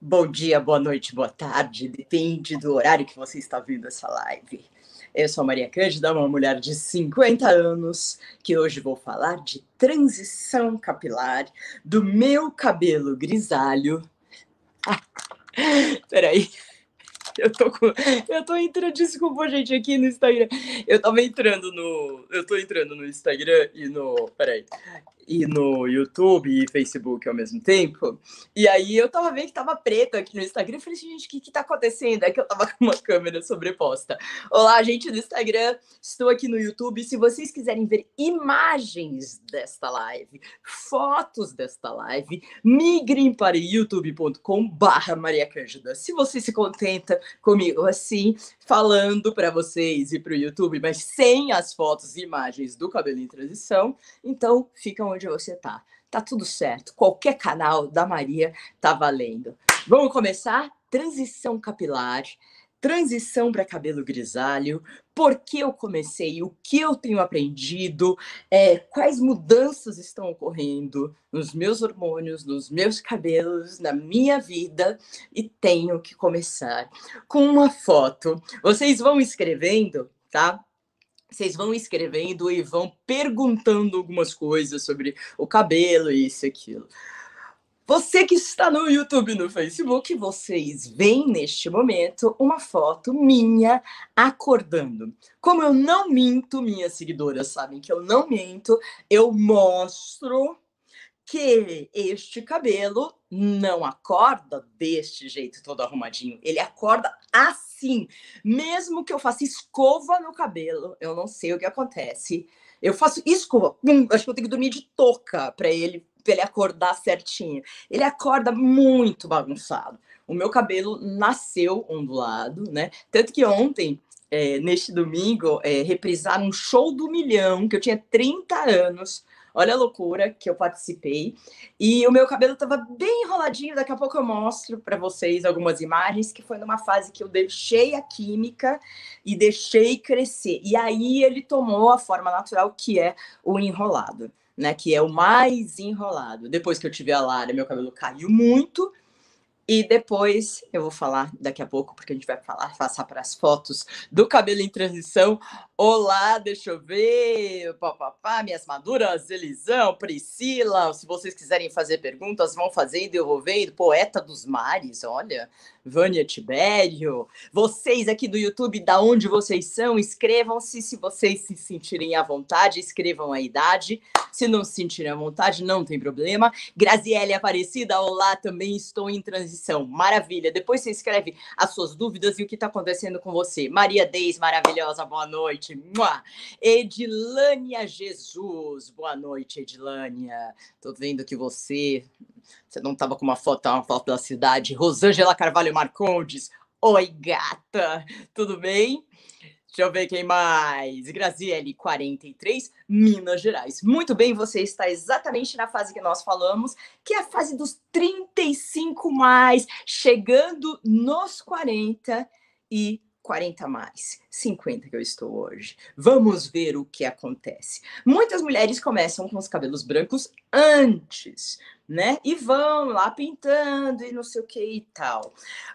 Bom dia, boa noite, boa tarde, depende do horário que você está vendo essa live. Eu sou a Maria Cândida, uma mulher de 50 anos, que hoje vou falar de transição capilar do meu cabelo grisalho. peraí. Eu tô, com, eu tô entrando, desculpa, gente, aqui no Instagram. Eu tava entrando no. Eu tô entrando no Instagram e no. Peraí e no YouTube e Facebook ao mesmo tempo. E aí eu tava vendo que tava preto aqui no Instagram. Eu falei, assim, gente, o que que tá acontecendo? É que eu tava com uma câmera sobreposta. Olá, gente do Instagram. Estou aqui no YouTube. Se vocês quiserem ver imagens desta live, fotos desta live, migrem para youtube.com barra Maria Cândida. Se você se contenta comigo assim, falando para vocês e para o YouTube, mas sem as fotos e imagens do cabelo em transição, então ficam onde você tá? Tá tudo certo. Qualquer canal da Maria tá valendo. Vamos começar? Transição capilar, transição para cabelo grisalho, por que eu comecei, o que eu tenho aprendido, é, quais mudanças estão ocorrendo nos meus hormônios, nos meus cabelos, na minha vida, e tenho que começar com uma foto. Vocês vão escrevendo, tá? vocês vão escrevendo e vão perguntando algumas coisas sobre o cabelo e isso e aquilo. Você que está no YouTube no Facebook, vocês veem neste momento uma foto minha acordando. Como eu não minto, minhas seguidoras sabem que eu não minto, eu mostro que este cabelo não acorda deste jeito todo arrumadinho. Ele acorda assim. Mesmo que eu faça escova no cabelo, eu não sei o que acontece. Eu faço escova, acho que eu tenho que dormir de touca para ele, ele acordar certinho. Ele acorda muito bagunçado. O meu cabelo nasceu ondulado, né? Tanto que ontem é, neste domingo, é, reprisaram um show do milhão, que eu tinha 30 anos, Olha a loucura que eu participei. E o meu cabelo estava bem enroladinho, daqui a pouco eu mostro para vocês algumas imagens, que foi numa fase que eu deixei a química e deixei crescer. E aí ele tomou a forma natural, que é o enrolado, né? Que é o mais enrolado. Depois que eu tive a Lara, meu cabelo caiu muito e depois eu vou falar daqui a pouco, porque a gente vai falar, passar para as fotos do cabelo em transição. Olá, deixa eu ver, papapá, minhas maduras, Elisão, Priscila. Se vocês quiserem fazer perguntas, vão fazendo, eu vou vendo. Poeta dos mares, olha, Vânia Tibério, vocês aqui do YouTube, da onde vocês são, inscrevam-se se vocês se sentirem à vontade, escrevam a idade. Se não se sentirem à vontade, não tem problema. Graziele Aparecida, olá, também estou em transição. Maravilha. Depois você escreve as suas dúvidas e o que está acontecendo com você. Maria Deis, maravilhosa, boa noite. Mua. Edilânia Jesus, boa noite, Edilânia. Tô vendo que você você não tava com uma foto, uma foto da cidade. Rosângela Carvalho Marcondes. Oi, gata. Tudo bem? Deixa eu ver quem mais. Graziele, 43, Minas Gerais. Muito bem, você está exatamente na fase que nós falamos, que é a fase dos 35 mais, chegando nos 40 e 40 mais, 50 que eu estou hoje. Vamos ver o que acontece. Muitas mulheres começam com os cabelos brancos antes né? E vão lá pintando e não sei o que e tal.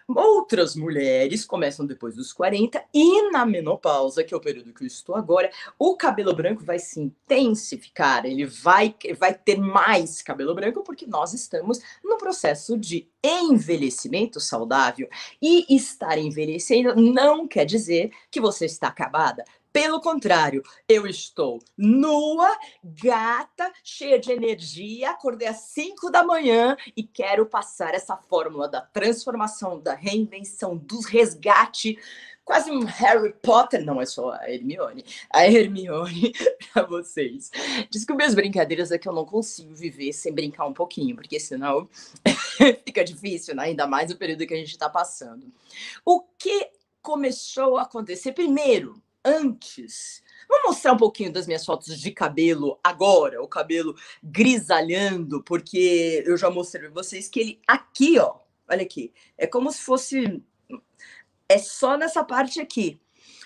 Outras mulheres começam depois dos 40 e na menopausa, que é o período que eu estou agora, o cabelo branco vai se intensificar, ele vai, vai ter mais cabelo branco, porque nós estamos no processo de envelhecimento saudável. E estar envelhecendo não quer dizer que você está acabada, pelo contrário, eu estou nua, gata, cheia de energia, acordei às 5 da manhã e quero passar essa fórmula da transformação, da reinvenção, do resgate, quase um Harry Potter, não é só a Hermione, a Hermione para vocês. Diz que minhas brincadeiras é que eu não consigo viver sem brincar um pouquinho, porque senão fica difícil, né? ainda mais o período que a gente está passando. O que começou a acontecer primeiro? antes. Vou mostrar um pouquinho das minhas fotos de cabelo agora, o cabelo grisalhando, porque eu já mostrei para vocês que ele aqui, ó, olha aqui, é como se fosse é só nessa parte aqui.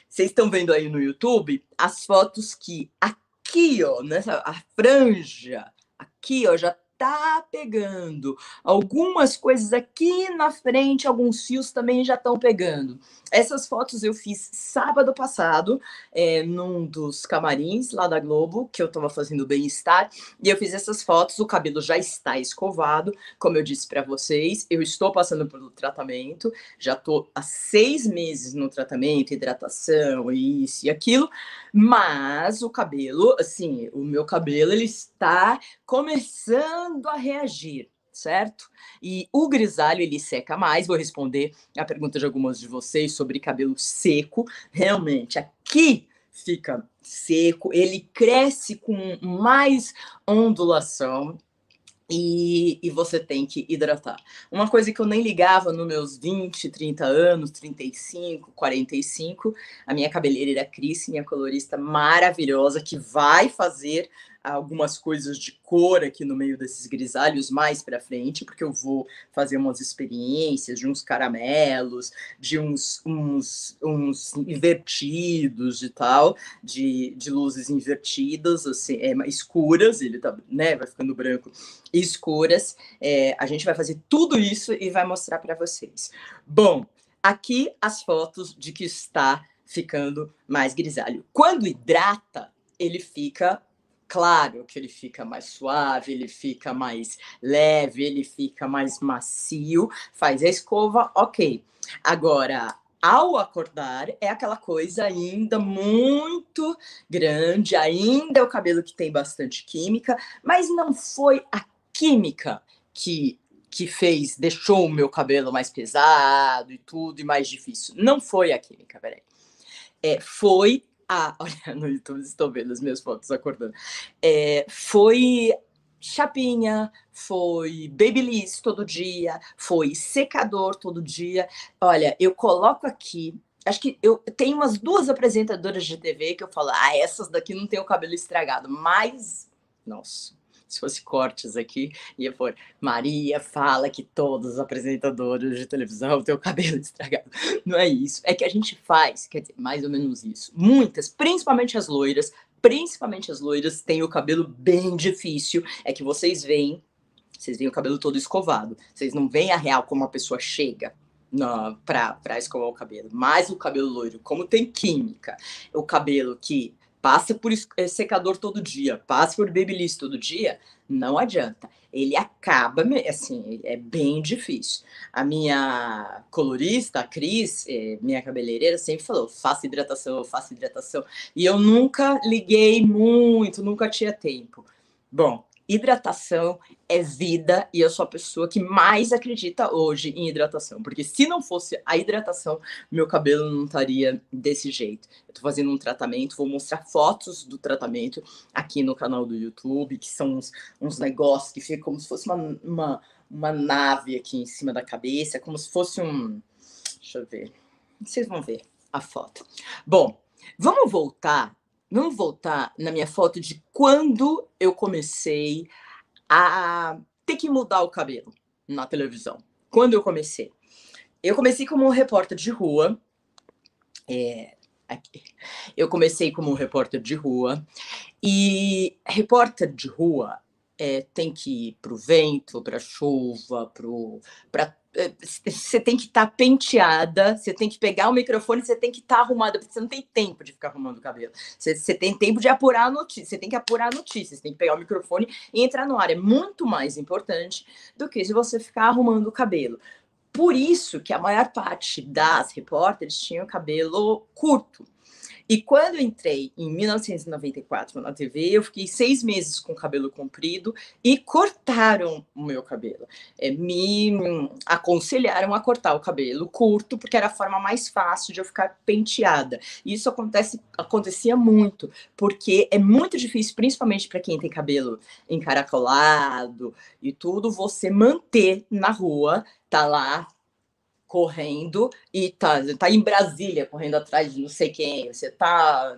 Vocês estão vendo aí no YouTube as fotos que aqui, ó, nessa a franja aqui, ó, já tá pegando. Algumas coisas aqui na frente, alguns fios também já estão pegando. Essas fotos eu fiz sábado passado, é, num dos camarins lá da Globo, que eu tava fazendo bem-estar, e eu fiz essas fotos. O cabelo já está escovado, como eu disse para vocês, eu estou passando pelo tratamento, já tô há seis meses no tratamento, hidratação, isso e aquilo, mas o cabelo, assim, o meu cabelo, ele está começando a reagir, certo? E o grisalho ele seca mais. Vou responder a pergunta de algumas de vocês sobre cabelo seco. Realmente, aqui fica seco, ele cresce com mais ondulação. E, e, você tem que hidratar. Uma coisa que eu nem ligava nos meus 20, 30 anos, 35, 45, a minha cabeleireira é Cris, minha colorista maravilhosa, que vai fazer algumas coisas de cor aqui no meio desses grisalhos mais para frente, porque eu vou fazer umas experiências de uns caramelos, de uns, uns, uns invertidos e tal, de, de luzes invertidas, assim, é, escuras, ele tá, né, vai ficando branco, escuras. É, a gente vai fazer tudo isso e vai mostrar para vocês. Bom, aqui as fotos de que está ficando mais grisalho. Quando hidrata, ele fica Claro que ele fica mais suave, ele fica mais leve, ele fica mais macio, faz a escova, ok. Agora, ao acordar é aquela coisa ainda muito grande, ainda é o cabelo que tem bastante química, mas não foi a química que que fez, deixou o meu cabelo mais pesado e tudo e mais difícil. Não foi a química, peraí. É, foi ah, Olha, no YouTube estou vendo as minhas fotos acordando. É, foi chapinha, foi babyliss todo dia, foi secador todo dia. Olha, eu coloco aqui. Acho que eu tenho umas duas apresentadoras de TV que eu falo, ah, essas daqui não tem o cabelo estragado, mas, nossa, se fosse cortes aqui, ia por Maria fala que todos os apresentadores de televisão têm o cabelo estragado. Não é isso. É que a gente faz, quer dizer, mais ou menos isso. Muitas, principalmente as loiras, principalmente as loiras, têm o cabelo bem difícil. É que vocês veem, vocês veem o cabelo todo escovado. Vocês não veem a real como a pessoa chega não pra, pra escovar o cabelo. Mas o cabelo loiro, como tem química, o cabelo que passa por eh, secador todo dia, passa por babyliss todo dia, não adianta. Ele acaba, assim, é bem difícil. A minha colorista, a Cris, eh, minha cabeleireira, sempre falou: faça hidratação, faça hidratação. E eu nunca liguei muito, nunca tinha tempo. Bom, hidratação é vida e eu sou a pessoa que mais acredita hoje em hidratação, porque se não fosse a hidratação, meu cabelo não estaria desse jeito. Eu tô fazendo um tratamento, vou mostrar fotos do tratamento aqui no canal do YouTube, que são uns, uns negócios que ficam como se fosse uma, uma, uma nave aqui em cima da cabeça, é como se fosse um. Deixa eu ver. Vocês vão ver a foto. Bom, vamos voltar Vamos voltar na minha foto de quando eu comecei a ter que mudar o cabelo na televisão. Quando eu comecei? Eu comecei como repórter de rua. É, eu comecei como repórter de rua. E repórter de rua é, tem que ir para o vento, para a chuva, para eh, você tem que estar tá penteada, você tem que pegar o microfone, você tem que estar tá arrumada, porque você não tem tempo de ficar arrumando o cabelo. Você, tem tempo de apurar a notícia, você tem que apurar notícias, você tem que pegar o microfone e entrar no ar. É muito mais importante do que se você ficar arrumando o cabelo. Por isso que a maior parte das repórteres tinha o cabelo curto. E quando entrei em 1994 na TV, eu fiquei seis meses com o cabelo comprido e cortaram o meu cabelo. É, me hum, aconselharam a cortar o cabelo curto, porque era a forma mais fácil de eu ficar penteada. E isso acontece, acontecia muito, porque é muito difícil, principalmente para quem tem cabelo encaracolado e tudo, você manter na rua, tá lá correndo e tá, tá em Brasília correndo atrás de não sei quem, você tá,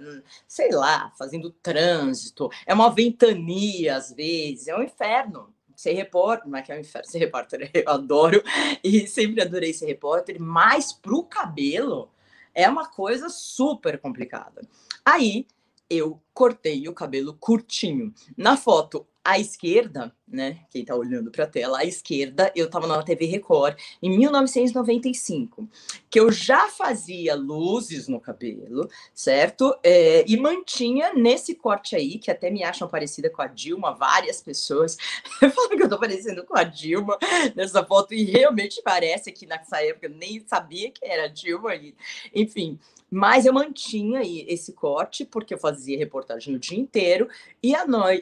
sei lá, fazendo trânsito, é uma ventania às vezes, é um inferno. Ser repórter, mas que é um inferno ser repórter, eu adoro e sempre adorei ser repórter, mas pro cabelo é uma coisa super complicada. Aí eu cortei o cabelo curtinho. Na foto à esquerda, né, quem tá olhando pra tela, à esquerda, eu tava na TV Record em 1995, que eu já fazia luzes no cabelo, certo? É, e mantinha nesse corte aí, que até me acham parecida com a Dilma, várias pessoas falam que eu tô parecendo com a Dilma nessa foto, e realmente parece que nessa época eu nem sabia que era Dilma, aí. enfim. Mas eu mantinha esse corte, porque eu fazia reportagem reportagem o dia inteiro e,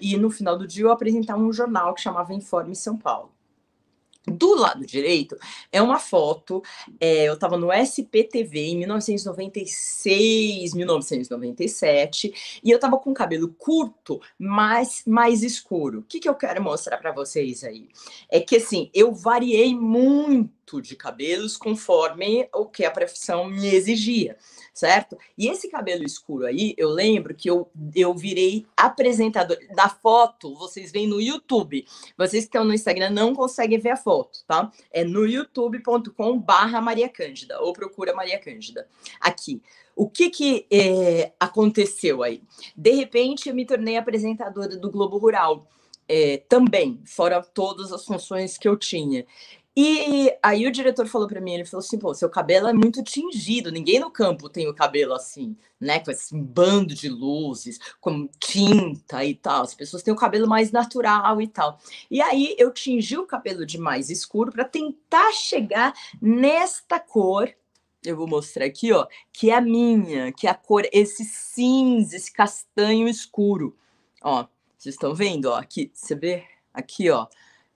e no final do dia eu apresentava um jornal que chamava Informe São Paulo. Do lado direito é uma foto. É, eu estava no SPTV em 1996, 1997, e eu estava com cabelo curto, mas mais escuro. O que, que eu quero mostrar para vocês aí? É que assim, eu variei muito de cabelos conforme o que a profissão me exigia certo? E esse cabelo escuro aí, eu lembro que eu, eu virei apresentador. Da foto, vocês veem no YouTube. Vocês que estão no Instagram não conseguem ver a foto, tá? É no youtube.com barra Maria Cândida, ou procura Maria Cândida. Aqui. O que que é, aconteceu aí? De repente, eu me tornei apresentadora do Globo Rural. É, também, fora todas as funções que eu tinha. E aí o diretor falou para mim, ele falou assim, pô, seu cabelo é muito tingido, ninguém no campo tem o cabelo assim, né, com esse bando de luzes, com tinta e tal, as pessoas têm o cabelo mais natural e tal. E aí eu tingi o cabelo de mais escuro para tentar chegar nesta cor eu vou mostrar aqui, ó, que é a minha, que é a cor, esse cinza, esse castanho escuro. Ó, vocês estão vendo, ó, aqui, você vê? Aqui, ó,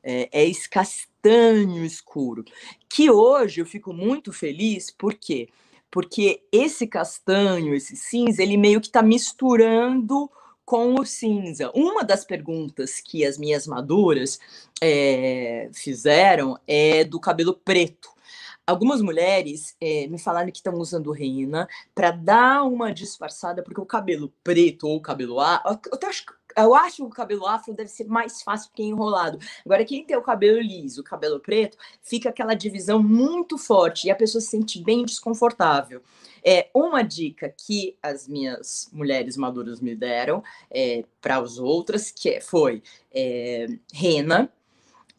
é, és castanho escuro. Que hoje eu fico muito feliz, por quê? Porque esse castanho, esse cinza, ele meio que está misturando com o cinza. Uma das perguntas que as minhas maduras é, fizeram é do cabelo preto. Algumas mulheres é, me falaram que estão usando reina para dar uma disfarçada, porque o cabelo preto ou o cabelo A, eu até acho que eu acho que o cabelo afro deve ser mais fácil porque é enrolado. Agora, quem tem o cabelo liso, o cabelo preto, fica aquela divisão muito forte e a pessoa se sente bem desconfortável. É uma dica que as minhas mulheres maduras me deram é, para as outras, que é, foi é, rena.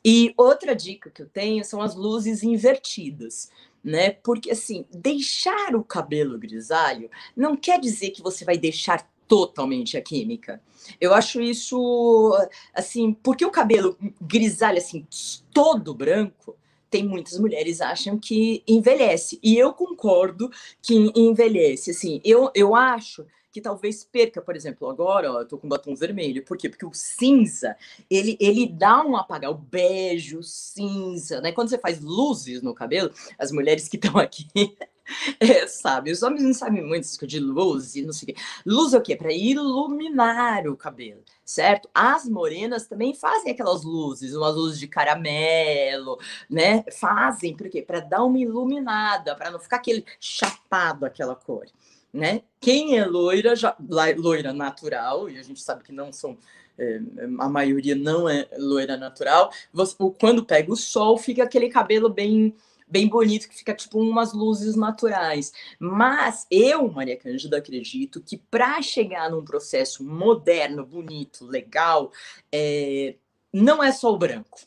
E outra dica que eu tenho são as luzes invertidas né? Porque assim, deixar o cabelo grisalho não quer dizer que você vai deixar totalmente a química. Eu acho isso assim, porque o cabelo grisalho assim, todo branco, tem muitas mulheres acham que envelhece. E eu concordo que envelhece. Assim, eu, eu acho que talvez perca, por exemplo, agora, ó, eu tô com batom vermelho. Por quê? Porque o cinza, ele, ele dá um apagar, o bege, o cinza, né? Quando você faz luzes no cabelo, as mulheres que estão aqui É, sabe, os homens não sabem muito isso de luz e não sei o quê. Luz é o quê? Para iluminar o cabelo, certo? As morenas também fazem aquelas luzes, umas luzes de caramelo, né? Fazem por quê? Para dar uma iluminada, para não ficar aquele chapado aquela cor, né? Quem é loira, já, loira natural, e a gente sabe que não são é, a maioria não é loira natural, você, quando pega o sol, fica aquele cabelo bem bem bonito, que fica tipo umas luzes naturais. Mas eu, Maria Cândida, acredito que para chegar num processo moderno, bonito, legal, é, não é só o branco.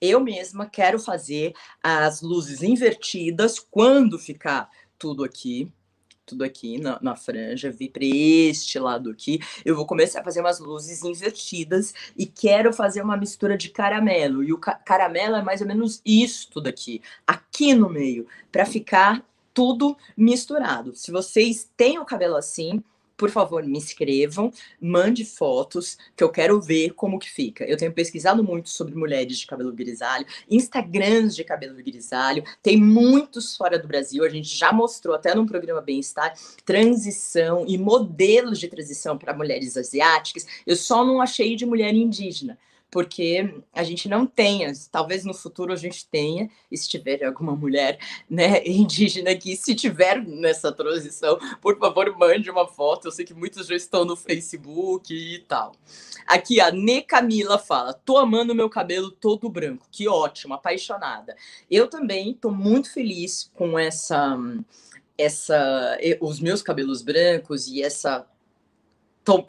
Eu mesma quero fazer as luzes invertidas quando ficar tudo aqui, tudo aqui na, na franja, vir para este lado aqui. Eu vou começar a fazer umas luzes invertidas e quero fazer uma mistura de caramelo. E o ca caramelo é mais ou menos isto daqui, aqui no meio, para ficar tudo misturado. Se vocês têm o cabelo assim, por favor, me escrevam, mande fotos, que eu quero ver como que fica. Eu tenho pesquisado muito sobre mulheres de cabelo grisalho, Instagrams de cabelo grisalho, tem muitos fora do Brasil, a gente já mostrou até num programa Bem-Estar, transição e modelos de transição para mulheres asiáticas. Eu só não achei de mulher indígena porque a gente não tenha, talvez no futuro a gente tenha, e se tiver alguma mulher né, indígena que se tiver nessa transição, por favor, mande uma foto. Eu sei que muitos já estão no Facebook e tal. Aqui a Ne Camila fala: tô amando meu cabelo todo branco, que ótimo, apaixonada. Eu também tô muito feliz com essa essa os meus cabelos brancos e essa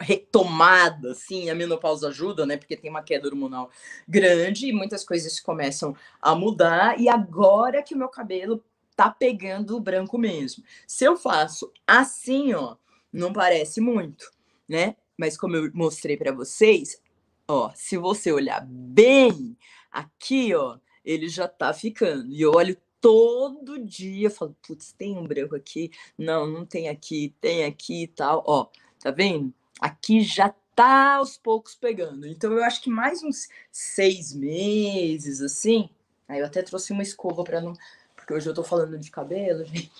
retomada, assim, a menopausa ajuda, né? Porque tem uma queda hormonal grande e muitas coisas começam a mudar. E agora que o meu cabelo tá pegando o branco mesmo. Se eu faço assim, ó, não parece muito, né? Mas como eu mostrei para vocês, ó, se você olhar bem aqui, ó, ele já tá ficando. E eu olho todo dia, falo, putz, tem um branco aqui? Não, não tem aqui, tem aqui e tal, ó. Tá vendo? aqui já tá aos poucos pegando. Então eu acho que mais uns seis meses, assim. Aí eu até trouxe uma escova para não. Porque hoje eu tô falando de cabelo, gente.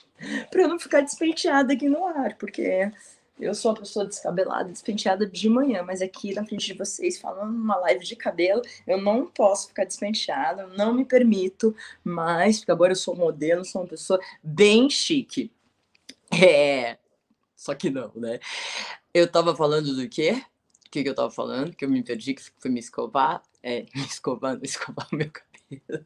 pra eu não ficar despenteada aqui no ar, porque eu sou uma pessoa descabelada, despenteada de manhã, mas aqui na frente de vocês, falando numa live de cabelo, eu não posso ficar despenteada, não me permito mais, porque agora eu sou modelo, sou uma pessoa bem chique. É. Só que não, né? Eu tava falando do quê? O que, que eu tava falando? Que eu me perdi, que fui me escovar. É, me escovando, escovar o meu cabelo.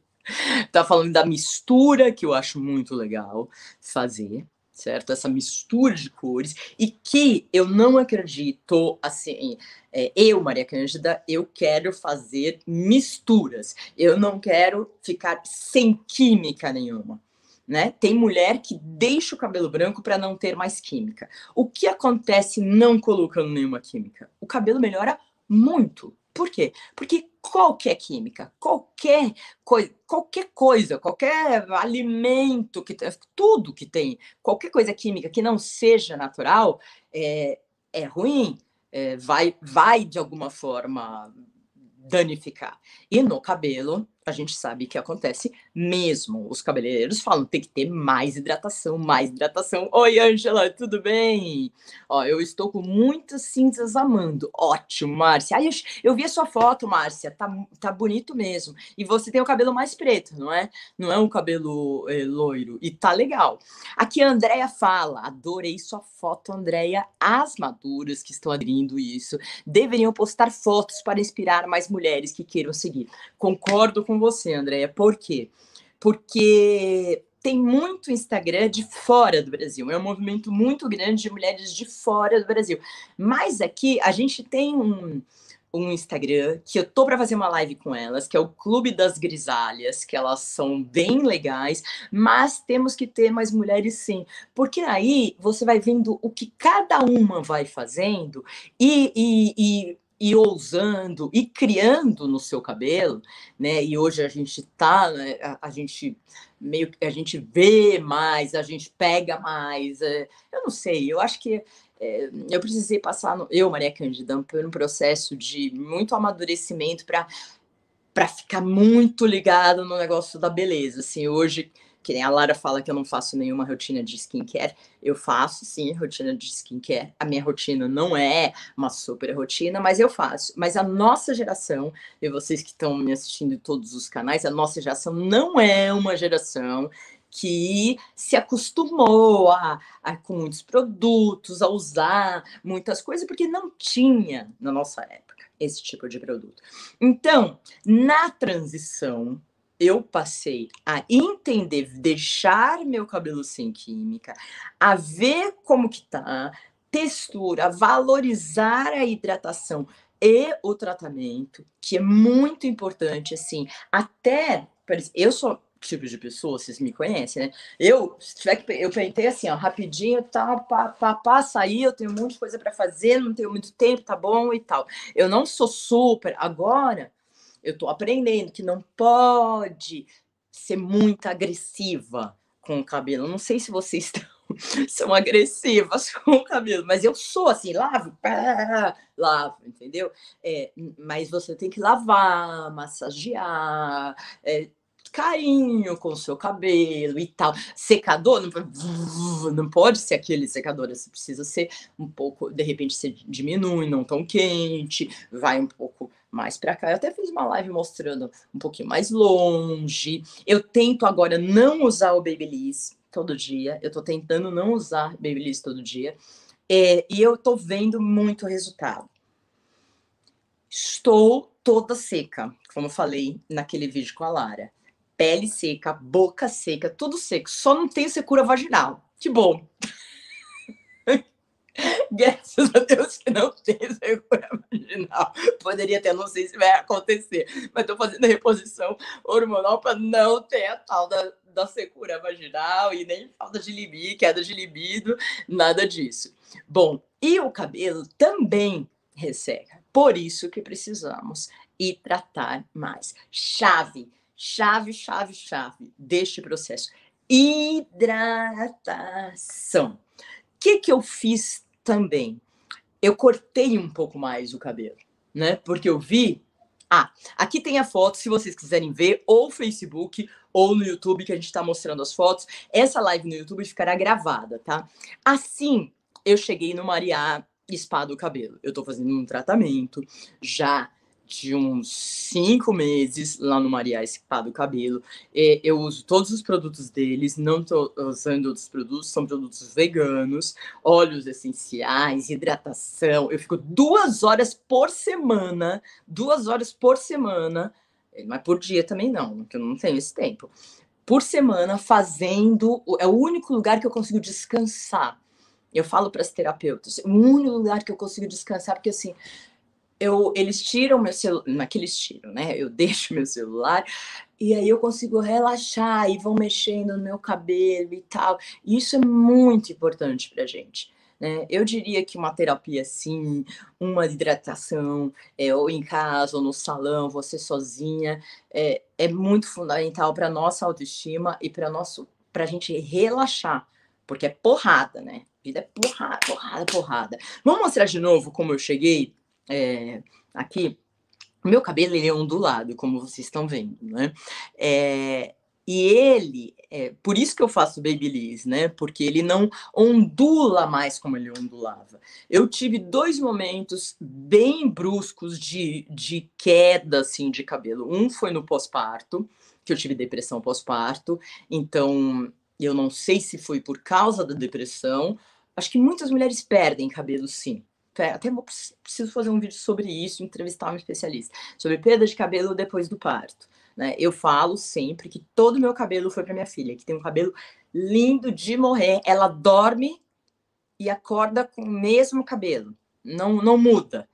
Tava tá falando da mistura, que eu acho muito legal fazer, certo? Essa mistura de cores. E que eu não acredito, assim, é, eu, Maria Cândida, eu quero fazer misturas. Eu não quero ficar sem química nenhuma né? Tem mulher que deixa o cabelo branco para não ter mais química. O que acontece não colocando nenhuma química? O cabelo melhora muito. Por quê? Porque qualquer química, qualquer coisa, qualquer coisa, qualquer alimento que tudo que tem, qualquer coisa química que não seja natural é, é ruim, é, vai, vai de alguma forma danificar. E no cabelo a gente sabe que acontece mesmo. Os cabeleireiros falam, tem que ter mais hidratação, mais hidratação. Oi, Angela, tudo bem? Ó, eu estou com muitas cinzas amando. Ótimo, Márcia. Ai, eu, eu vi a sua foto, Márcia, tá, tá bonito mesmo. E você tem o cabelo mais preto, não é? Não é um cabelo é, loiro. E tá legal. Aqui a Andrea fala, adorei sua foto, Andrea. As maduras que estão aderindo isso deveriam postar fotos para inspirar mais mulheres que queiram seguir. Concordo com com você, Andréia. Por quê? Porque tem muito Instagram de fora do Brasil. É um movimento muito grande de mulheres de fora do Brasil. Mas aqui a gente tem um, um Instagram que eu tô para fazer uma live com elas, que é o Clube das Grisalhas, que elas são bem legais, mas temos que ter mais mulheres sim, porque aí você vai vendo o que cada uma vai fazendo e, e, e e ousando e criando no seu cabelo, né? E hoje a gente tá, né, a, a gente meio que a gente vê mais, a gente pega mais. É, eu não sei, eu acho que é, eu precisei passar, no, eu, Maria Cândida, por um processo de muito amadurecimento para para ficar muito ligado no negócio da beleza. Assim, hoje que nem a Lara fala que eu não faço nenhuma rotina de skincare, eu faço sim rotina de skincare. A minha rotina não é uma super rotina, mas eu faço. Mas a nossa geração, e vocês que estão me assistindo em todos os canais, a nossa geração não é uma geração que se acostumou a, a com muitos produtos, a usar muitas coisas, porque não tinha na nossa época esse tipo de produto. Então, na transição eu passei a entender, deixar meu cabelo sem química, a ver como que tá, textura, valorizar a hidratação e o tratamento, que é muito importante, assim, até, eu sou tipo de pessoa, vocês me conhecem, né? Eu, se tiver que, eu pentei assim, ó, rapidinho, tá, pá, pá, pá, saí, eu tenho um monte de coisa para fazer, não tenho muito tempo, tá bom e tal. Eu não sou super, agora eu estou aprendendo que não pode ser muito agressiva com o cabelo. Não sei se vocês estão, são agressivas com o cabelo, mas eu sou assim, lavo, pá, lavo, entendeu? É, mas você tem que lavar, massagear, é, carinho com o seu cabelo e tal. Secador, não, não pode ser aquele secador, você precisa ser um pouco, de repente você diminui, não tão quente, vai um pouco mais para cá. Eu até fiz uma live mostrando um pouquinho mais longe. Eu tento agora não usar o Babyliss todo dia. Eu tô tentando não usar Babyliss todo dia. É, e eu tô vendo muito resultado. Estou toda seca, como eu falei naquele vídeo com a Lara. Pele seca, boca seca, tudo seco. Só não tenho secura vaginal. Que bom. Graças a Deus que não tem secura vaginal. Poderia ter, não sei se vai acontecer, mas estou fazendo a reposição hormonal para não ter a tal da, da secura vaginal e nem falta de libido, queda de libido, nada disso. Bom, e o cabelo também resseca. Por isso que precisamos hidratar mais. Chave, chave, chave, chave deste processo. Hidratação que que eu fiz também? Eu cortei um pouco mais o cabelo, né? Porque eu vi. Ah, aqui tem a foto, se vocês quiserem ver, ou no Facebook, ou no YouTube, que a gente está mostrando as fotos. Essa live no YouTube ficará gravada, tá? Assim, eu cheguei no Mariá Espada do cabelo. Eu tô fazendo um tratamento já de uns cinco meses lá no Maria Spa do Cabelo. E eu uso todos os produtos deles, não estou usando outros produtos, são produtos veganos, óleos essenciais, hidratação. Eu fico duas horas por semana, duas horas por semana, mas por dia também não, porque eu não tenho esse tempo. Por semana fazendo, é o único lugar que eu consigo descansar. Eu falo para as terapeutas, é o único lugar que eu consigo descansar, porque assim, eu, eles tiram meu celular, naqueles tiram, né? Eu deixo meu celular e aí eu consigo relaxar e vão mexendo no meu cabelo e tal. E isso é muito importante pra gente. Né? Eu diria que uma terapia assim, uma hidratação, é, ou em casa, ou no salão, você sozinha, é, é muito fundamental para nossa autoestima e para nosso para a gente relaxar, porque é porrada, né? Vida é porrada, porrada, porrada. Vamos mostrar de novo como eu cheguei é, aqui, meu cabelo ele é ondulado, como vocês estão vendo, né? É, e ele, é, por isso que eu faço babyliss, né? Porque ele não ondula mais como ele ondulava. Eu tive dois momentos bem bruscos de, de queda, assim, de cabelo. Um foi no pós-parto, que eu tive depressão pós-parto. Então, eu não sei se foi por causa da depressão. Acho que muitas mulheres perdem cabelo, sim. É, até vou, preciso fazer um vídeo sobre isso, entrevistar um especialista, sobre perda de cabelo depois do parto. Né? Eu falo sempre que todo o meu cabelo foi para minha filha, que tem um cabelo lindo de morrer. Ela dorme e acorda com o mesmo cabelo, não, não muda.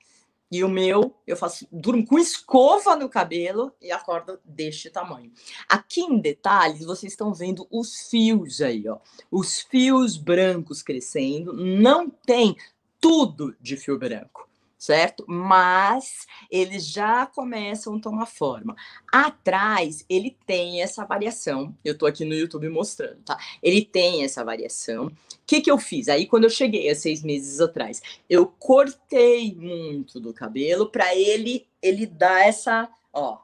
E o meu, eu faço, durmo com escova no cabelo e acordo deste tamanho. Aqui em detalhes, vocês estão vendo os fios aí, ó. Os fios brancos crescendo. Não tem tudo de fio branco certo? Mas eles já começam a tomar forma. Atrás, ele tem essa variação. Eu tô aqui no YouTube mostrando, tá? Ele tem essa variação. O que, que eu fiz? Aí, quando eu cheguei há seis meses atrás, eu cortei muito do cabelo para ele, ele dar essa, ó,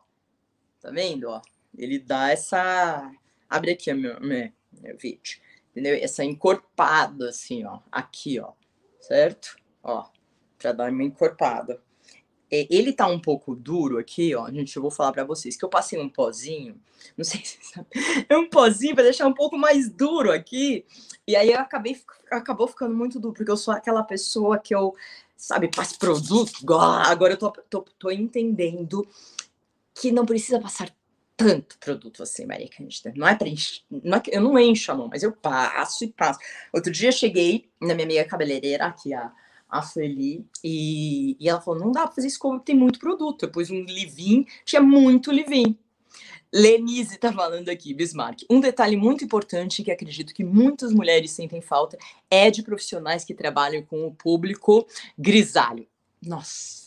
tá vendo, ó? Ele dá essa, abre aqui meu, meu, meu vídeo, entendeu? Essa encorpada, assim, ó, aqui, ó certo? Ó, já dar uma encorpada. É, ele tá um pouco duro aqui, ó. Gente, eu vou falar para vocês que eu passei um pozinho, não sei se vocês sabem, é um pozinho para deixar um pouco mais duro aqui. E aí eu acabei, acabou ficando muito duro, porque eu sou aquela pessoa que eu, sabe, passo produto. Agora eu tô, tô, tô entendendo que não precisa passar tanto produto assim, Maria Cândida. Não é para encher, não é, eu não encho a mão, mas eu passo e passo. Outro dia cheguei na minha amiga cabeleireira, aqui a, a Feli, e, e ela falou: não dá para fazer escova porque tem muito produto. Eu pus um livin, tinha muito livin. Lenise está falando aqui, Bismarck. Um detalhe muito importante que acredito que muitas mulheres sentem falta é de profissionais que trabalham com o público grisalho. Nossa!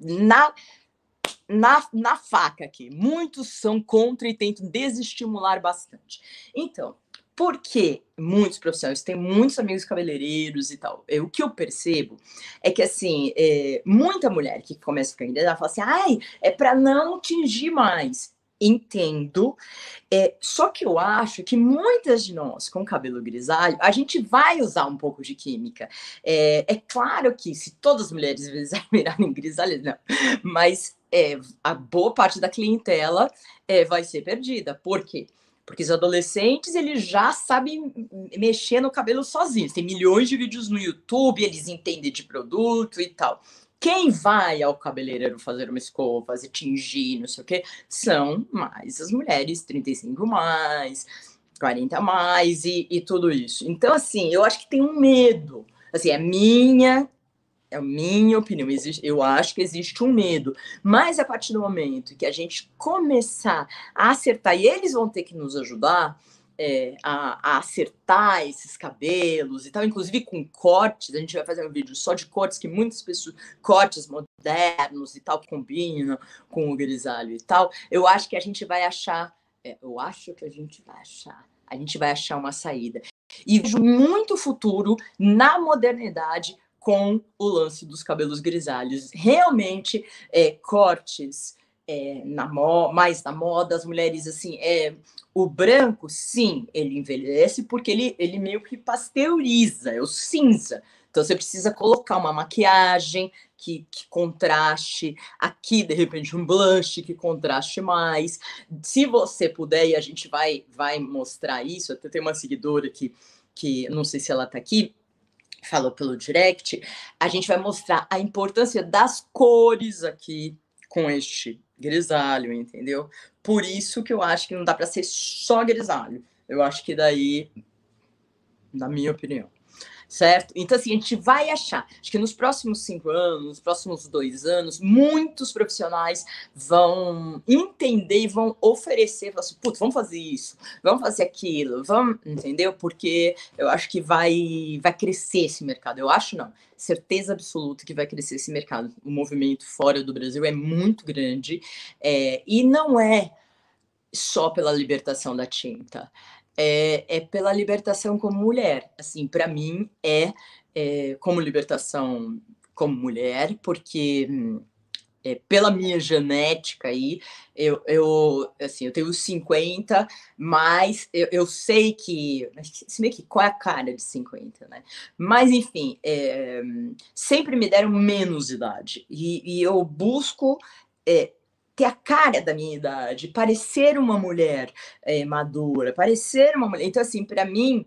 Na na, na faca aqui. Muitos são contra e tentam desestimular bastante. Então, porque muitos profissionais têm muitos amigos cabeleireiros e tal. Eu, o que eu percebo é que, assim, é, muita mulher que começa a ficar endividada fala assim: ai, é para não tingir mais. Entendo. É, só que eu acho que muitas de nós com cabelo grisalho, a gente vai usar um pouco de química. É, é claro que se todas as mulheres virarem grisalhas, não. Mas é, a boa parte da clientela é, vai ser perdida. Por quê? Porque os adolescentes, eles já sabem mexer no cabelo sozinhos. Tem milhões de vídeos no YouTube, eles entendem de produto e tal. Quem vai ao cabeleireiro fazer uma escova, fazer tingir, não sei o quê, são mais as mulheres, 35 mais, 40 mais e, e tudo isso. Então, assim, eu acho que tem um medo. Assim, é minha é a minha opinião. Eu acho que existe um medo. Mas a partir do momento que a gente começar a acertar, e eles vão ter que nos ajudar é, a, a, acertar esses cabelos e tal, inclusive com cortes. A gente vai fazer um vídeo só de cortes, que muitas pessoas. cortes modernos e tal, combinam com o grisalho e tal. Eu acho que a gente vai achar. É, eu acho que a gente vai achar. A gente vai achar uma saída. E vejo muito futuro na modernidade com o lance dos cabelos grisalhos. Realmente, é, cortes é, na mo mais na moda, as mulheres assim, é, o branco, sim, ele envelhece porque ele, ele meio que pasteuriza, é o cinza. Então você precisa colocar uma maquiagem que, que, contraste, aqui de repente um blush que contraste mais. Se você puder, e a gente vai vai mostrar isso, até tem uma seguidora que, que não sei se ela está aqui, falou pelo direct, a gente vai mostrar a importância das cores aqui com este grisalho, entendeu? Por isso que eu acho que não dá para ser só grisalho. Eu acho que daí, na minha opinião, certo? Então, assim, a gente vai achar. Acho que nos próximos cinco anos, nos próximos dois anos, muitos profissionais vão entender e vão oferecer, falar assim, putz, vamos fazer isso, vamos fazer aquilo, vamos, entendeu? Porque eu acho que vai, vai crescer esse mercado. Eu acho não, certeza absoluta que vai crescer esse mercado. O movimento fora do Brasil é muito grande é, e não é só pela libertação da tinta é, é pela libertação como mulher. Assim, para mim é, é, como libertação como mulher, porque hum, é, pela minha genética aí, eu, eu, assim, eu tenho 50, mas eu, eu sei que. Se bem que qual é a cara de 50, né? Mas, enfim, é, sempre me deram menos idade. E, e eu busco é, ter a cara da minha idade, parecer uma mulher é, madura, parecer uma mulher. Então, assim, para mim,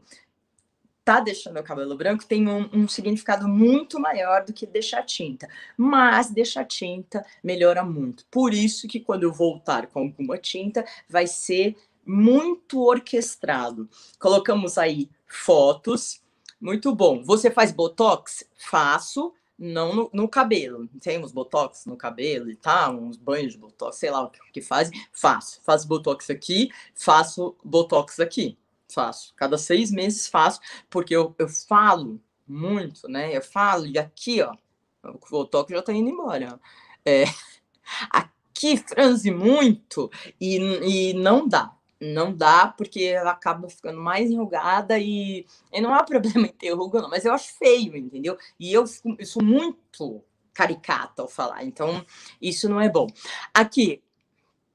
tá deixando o cabelo branco tem um, um, significado muito maior do que deixar tinta. Mas deixar tinta melhora muito. Por isso que quando eu voltar com alguma tinta, vai ser muito orquestrado. Colocamos aí fotos. Muito bom. Você faz botox? Faço não no, no, cabelo. Tem uns botox no cabelo e tal, tá, uns banhos de botox, sei lá o que, que faz. Faço. Faço botox aqui, faço botox aqui. Faço. Cada seis meses faço, porque eu, eu falo muito, né? Eu falo, e aqui, ó, o botox já tá indo embora. É, aqui franze muito e, e não dá não dá, porque ela acaba ficando mais enrugada e, e não há problema em ter ruga, não, mas eu acho feio, entendeu? E eu, fico, eu sou muito caricata ao falar, então isso não é bom. Aqui,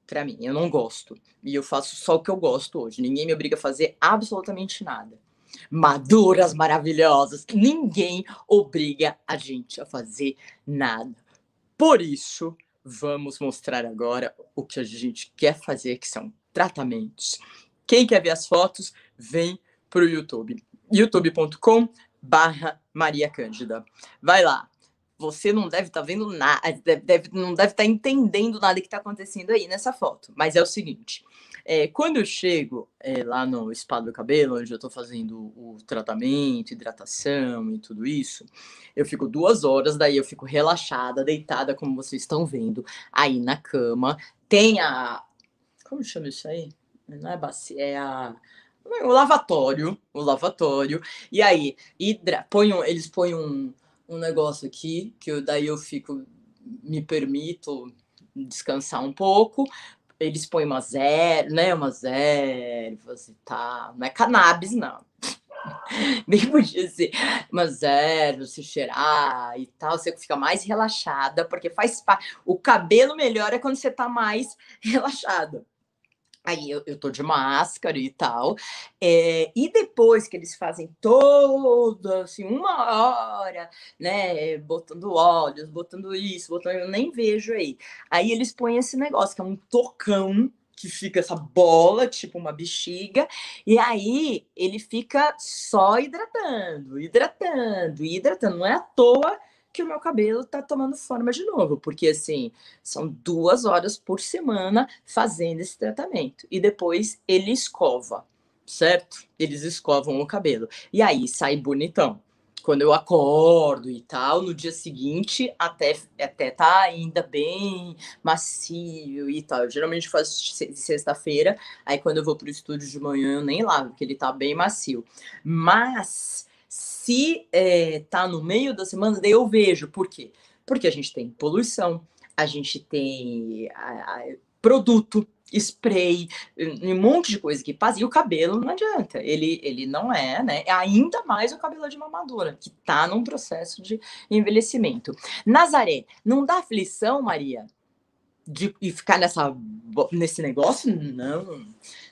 para mim, eu não gosto. E eu faço só o que eu gosto hoje. Ninguém me obriga a fazer absolutamente nada. Maduras maravilhosas, ninguém obriga a gente a fazer nada. Por isso, vamos mostrar agora o que a gente quer fazer, que são tratamentos. Quem quer ver as fotos, vem para o YouTube. youtube.com barra Maria Cândida. Vai lá. Você não deve estar tá vendo nada, deve, não deve estar tá entendendo nada que está acontecendo aí nessa foto. Mas é o seguinte: é, quando eu chego é, lá no spa do cabelo, onde eu estou fazendo o tratamento, hidratação e tudo isso, eu fico duas horas, daí eu fico relaxada, deitada, como vocês estão vendo, aí na cama. Tem a, como chama isso aí? Não é bacia, é a é? o lavatório, o lavatório. E aí, hidra, põe um, eles põem um, um negócio aqui, que eu, daí eu fico, me permito descansar um pouco. Eles põem umas ervas, né, Uma ervas e tal. Não é cannabis, não. Nem podia ser umas ervas, se cheirar e tal. Você fica mais relaxada, porque faz parte. O cabelo melhor é quando você tá mais relaxada. Aí eu, eu tô de máscara e tal. É, e depois que eles fazem toda, assim, uma hora, né? Botando óleos, botando isso, botando. Eu nem vejo aí. Aí eles põem esse negócio, que é um tocão que fica essa bola, tipo uma bexiga, e aí ele fica só hidratando, hidratando, hidratando. Não é à toa que o meu cabelo tá tomando forma de novo, porque assim, são duas horas por semana fazendo esse tratamento. E depois ele escova, certo? Eles escovam o cabelo. E aí sai bonitão. Quando eu acordo e tal, no dia seguinte até, até tá ainda bem macio e tal. Eu geralmente faço sexta-feira, aí quando eu vou pro estúdio de manhã eu nem lavo, porque ele tá bem macio. Mas se é, tá no meio da semana, daí eu vejo. Por quê? Porque a gente tem poluição, a gente tem a, a, produto, spray, um monte de coisa que faz. E o cabelo não adianta, ele, ele não é, né? É ainda mais o cabelo de mamadora, que tá num processo de envelhecimento. Nazaré, não dá aflição, Maria? de, e ficar nessa, nesse negócio? Não.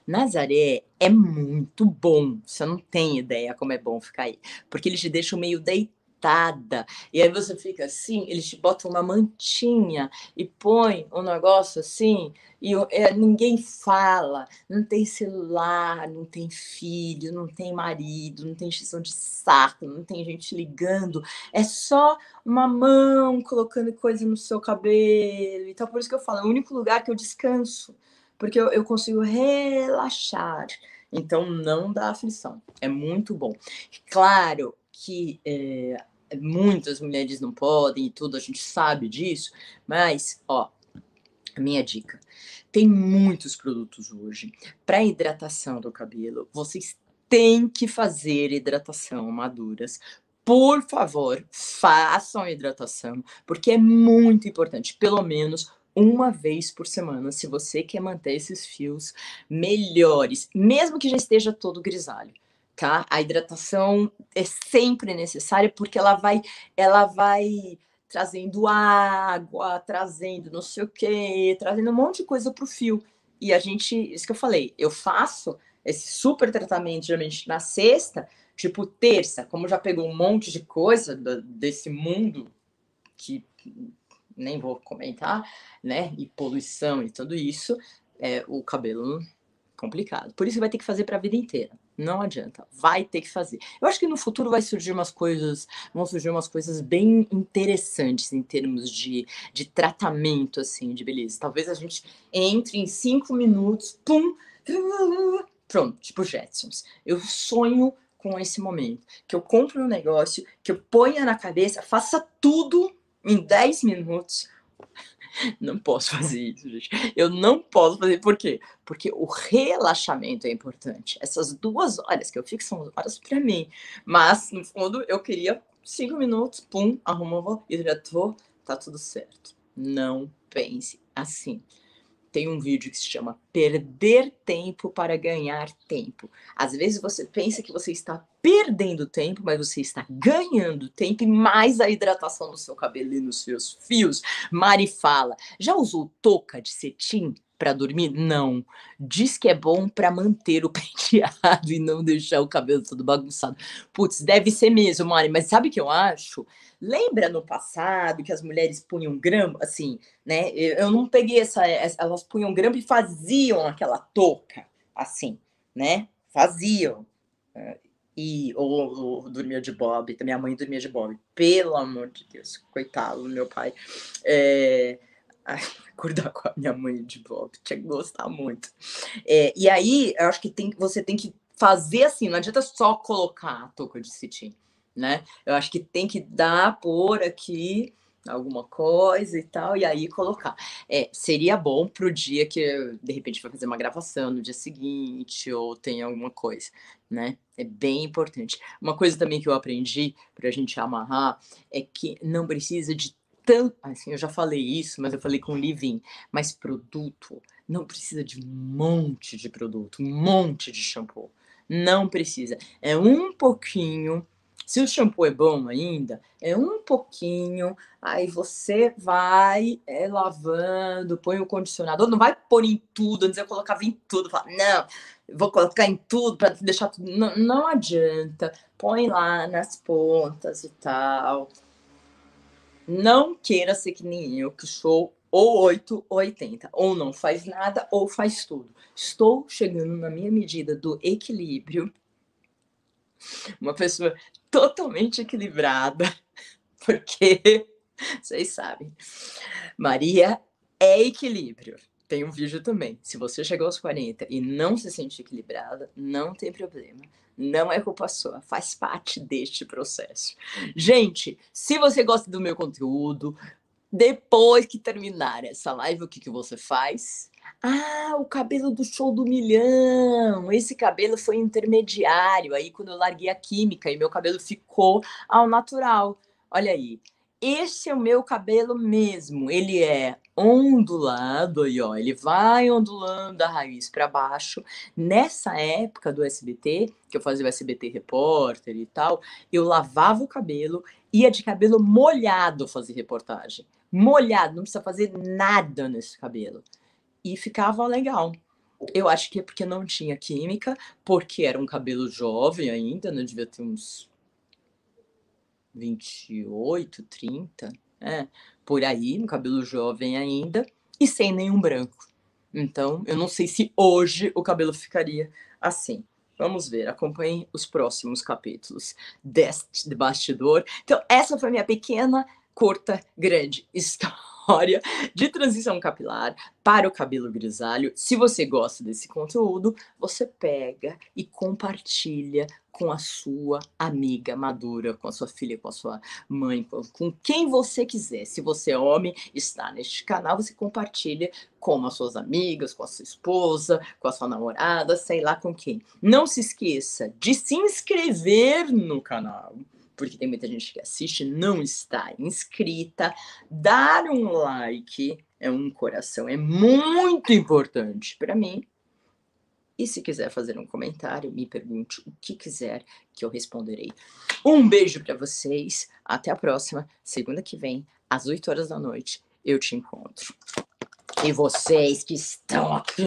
Nazaré é muito bom. Você não tem ideia como é bom ficar aí. Porque ele te deixa meio deitado e aí você fica assim, eles te botam uma mantinha e põe um negócio assim, e é, ninguém fala, não tem celular, não tem filho, não tem marido, não tem extensão de saco, não tem gente ligando, é só uma mão colocando coisa no seu cabelo. Então, por isso que eu falo, é o único lugar que eu descanso, porque eu, eu consigo relaxar. Então não dá aflição, é muito bom. Claro, que é, muitas mulheres não podem e tudo, a gente sabe disso, mas, ó, minha dica. Tem muitos produtos hoje para hidratação do cabelo. Vocês têm que fazer hidratação maduras, por favor, façam hidratação, porque é muito importante, pelo menos uma vez por semana, se você quer manter esses fios melhores, mesmo que já esteja todo grisalho tá? A hidratação é sempre necessária porque ela vai, ela vai trazendo água, trazendo não sei o que trazendo um monte de coisa para o fio. E a gente, isso que eu falei, eu faço esse super tratamento geralmente na sexta, tipo terça, como já pegou um monte de coisa do, desse mundo que nem vou comentar, né? E poluição e tudo isso, é o cabelo complicado. Por isso vai ter que fazer para a vida inteira. Não adianta, vai ter que fazer. Eu acho que no futuro vai surgir umas coisas, vão surgir umas coisas bem interessantes em termos de, de tratamento assim de beleza. Talvez a gente entre em cinco minutos, pum, pronto, tipo Jetsons. Eu sonho com esse momento, que eu compro um negócio, que eu ponha na cabeça, faça tudo em 10 minutos, Não posso fazer isso, gente. Eu não posso fazer. Por quê? Porque o relaxamento é importante. Essas duas horas que eu fico são horas para mim. Mas, no fundo, eu queria cinco minutos, pum, arrumou, hidratou, tá tudo certo. Não pense assim tem um vídeo que se chama Perder Tempo para Ganhar Tempo. Às vezes você pensa que você está perdendo tempo, mas você está ganhando tempo e mais a hidratação no seu cabelo e nos seus fios. Mari fala: já usou touca de cetim? para dormir? Não. Diz que é bom para manter o penteado e não deixar o cabelo todo bagunçado. Putz, deve ser mesmo, Mari, mas sabe o que eu acho? Lembra no passado que as mulheres punham grampo, assim, né? Eu não peguei essa. Elas punham grampo e faziam aquela touca, assim, né? Faziam. E, ou, ou dormia de Bob, minha mãe dormia de Bob. Pelo amor de Deus, coitado do meu pai. É, acordar com a minha mãe de Bob, tinha que gostar muito. É, e aí, eu acho que tem, você tem que fazer assim, não adianta só colocar a touca de cetim, né? Eu acho que tem que dar por aqui alguma coisa e tal, e aí colocar. É, seria bom pro dia que de repente vai fazer uma gravação no dia seguinte ou tem alguma coisa, né? É bem importante. Uma coisa também que eu aprendi pra gente amarrar é que não precisa de tanto. Assim, ah, eu já falei isso, mas eu falei com o Livin. Mas produto não precisa de um monte de produto, um monte de shampoo. Não precisa. É um pouquinho. Se o shampoo é bom ainda, é um pouquinho. Aí você vai é, lavando, põe o condicionador. Não vai pôr em tudo. Antes eu colocava em tudo. Falava, não, vou colocar em tudo para deixar tudo. Não, não adianta. Põe lá nas pontas e tal. Não queira ser que nem eu, que sou ou 8 ou 80, ou não faz nada ou faz tudo. Estou chegando na minha medida do equilíbrio, uma pessoa totalmente equilibrada, porque vocês sabem, Maria é equilíbrio tem um vídeo também. Se você chegou aos 40 e não se sente equilibrada, não tem problema. Não é culpa sua, faz parte deste processo. Gente, se você gosta do meu conteúdo, depois que terminar essa live, o que, que você faz? Ah, o cabelo do show do milhão. Esse cabelo foi intermediário. Aí, quando eu larguei a química e meu cabelo ficou ao natural. Olha aí, este é o meu cabelo mesmo. Ele é ondulado aí, ó. Ele vai ondulando da raiz para baixo. Nessa época do SBT, que eu fazia o SBT repórter e tal, eu lavava o cabelo, ia de cabelo molhado fazer reportagem. Molhado, não precisa fazer nada nesse cabelo. E ficava legal. Eu acho que é porque não tinha química, porque era um cabelo jovem ainda, não né? devia ter uns 28, 30, né? Por aí, no cabelo jovem ainda, e sem nenhum branco. Então, eu não sei se hoje o cabelo ficaria assim. Vamos ver, acompanhem os próximos capítulos deste bastidor. Então, essa foi minha pequena, curta, grande história história de transição capilar para o cabelo grisalho. Se você gosta desse conteúdo, você pega e compartilha com a sua amiga madura, com a sua filha, com a sua mãe, com, quem você quiser. Se você é homem, está neste canal, você compartilha com as suas amigas, com a sua esposa, com a sua namorada, sei lá com quem. Não se esqueça de se inscrever no canal porque tem muita gente que assiste, não está inscrita, dar um like é um coração, é muito importante para mim. E se quiser fazer um comentário, me pergunte o que quiser que eu responderei. Um beijo para vocês, até a próxima, segunda que vem, às 8 horas da noite, eu te encontro. E vocês que estão aqui